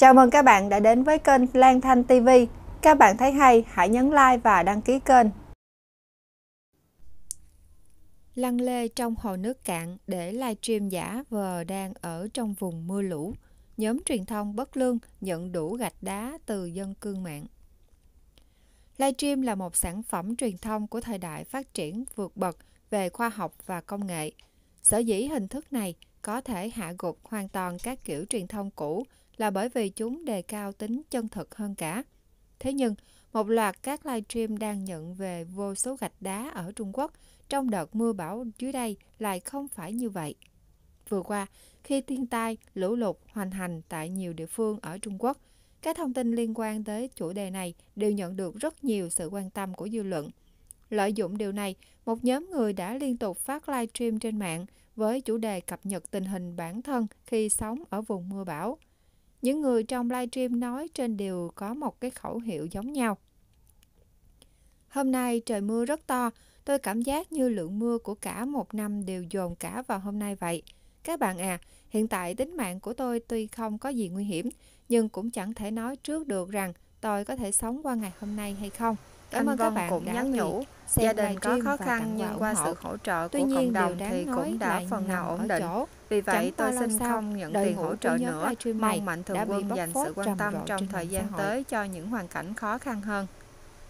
Chào mừng các bạn đã đến với kênh Lan Thanh TV. Các bạn thấy hay, hãy nhấn like và đăng ký kênh. Lăng lê trong hồ nước cạn để livestream giả vờ đang ở trong vùng mưa lũ. Nhóm truyền thông bất lương nhận đủ gạch đá từ dân cương mạng. Livestream là một sản phẩm truyền thông của thời đại phát triển vượt bậc về khoa học và công nghệ. Sở dĩ hình thức này – có thể hạ gục hoàn toàn các kiểu truyền thông cũ là bởi vì chúng đề cao tính chân thực hơn cả. Thế nhưng, một loạt các livestream đang nhận về vô số gạch đá ở Trung Quốc trong đợt mưa bão dưới đây lại không phải như vậy. Vừa qua, khi thiên tai, lũ lụt hoành hành tại nhiều địa phương ở Trung Quốc, các thông tin liên quan tới chủ đề này đều nhận được rất nhiều sự quan tâm của dư luận. Lợi dụng điều này, một nhóm người đã liên tục phát livestream trên mạng với chủ đề cập nhật tình hình bản thân khi sống ở vùng mưa bão. Những người trong livestream nói trên đều có một cái khẩu hiệu giống nhau. Hôm nay trời mưa rất to, tôi cảm giác như lượng mưa của cả một năm đều dồn cả vào hôm nay vậy. Các bạn à, hiện tại tính mạng của tôi tuy không có gì nguy hiểm, nhưng cũng chẳng thể nói trước được rằng tôi có thể sống qua ngày hôm nay hay không. Cảm ơn các bạn cũng nhắn nhủ gia đình có khó khăn nhưng qua sự hỗ trợ của cộng đồng thì cũng đã phần nào ổn định. Vì vậy, tôi xin không nhận tiền hỗ trợ nữa. Mong Mạnh Thường Quân dành sự quan tâm trong thời gian tới cho những hoàn cảnh khó khăn hơn.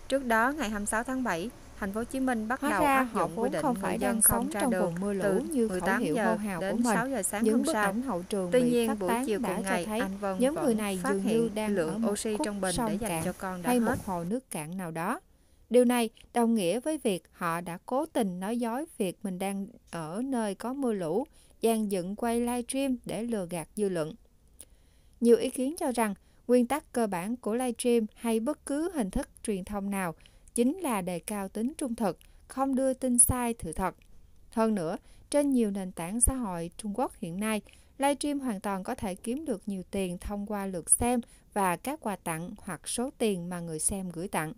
Trước đó, ngày 26 tháng 7, Thành phố Hồ Chí Minh bắt đầu áp dụng quy định không phải đang sống trong đường vùng mưa lũ như 18 giờ đến 6 giờ sáng những hôm sau. Tuy nhiên buổi chiều cùng ngày, anh Vân nhóm người này dường như đang lượng oxy trong bình để dành cho con đã hay một hồ nước cạn nào đó. Điều này đồng nghĩa với việc họ đã cố tình nói dối việc mình đang ở nơi có mưa lũ, dàn dựng quay livestream để lừa gạt dư luận. Nhiều ý kiến cho rằng nguyên tắc cơ bản của livestream hay bất cứ hình thức truyền thông nào chính là đề cao tính trung thực, không đưa tin sai sự thật. Hơn nữa, trên nhiều nền tảng xã hội Trung Quốc hiện nay, livestream hoàn toàn có thể kiếm được nhiều tiền thông qua lượt xem và các quà tặng hoặc số tiền mà người xem gửi tặng.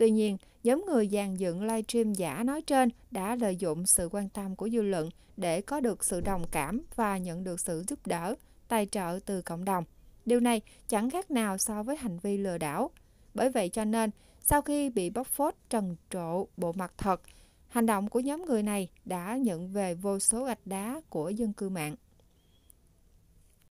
Tuy nhiên, nhóm người dàn dựng livestream giả nói trên đã lợi dụng sự quan tâm của dư luận để có được sự đồng cảm và nhận được sự giúp đỡ, tài trợ từ cộng đồng. Điều này chẳng khác nào so với hành vi lừa đảo. Bởi vậy cho nên, sau khi bị bóc phốt trần trộ bộ mặt thật, hành động của nhóm người này đã nhận về vô số gạch đá của dân cư mạng.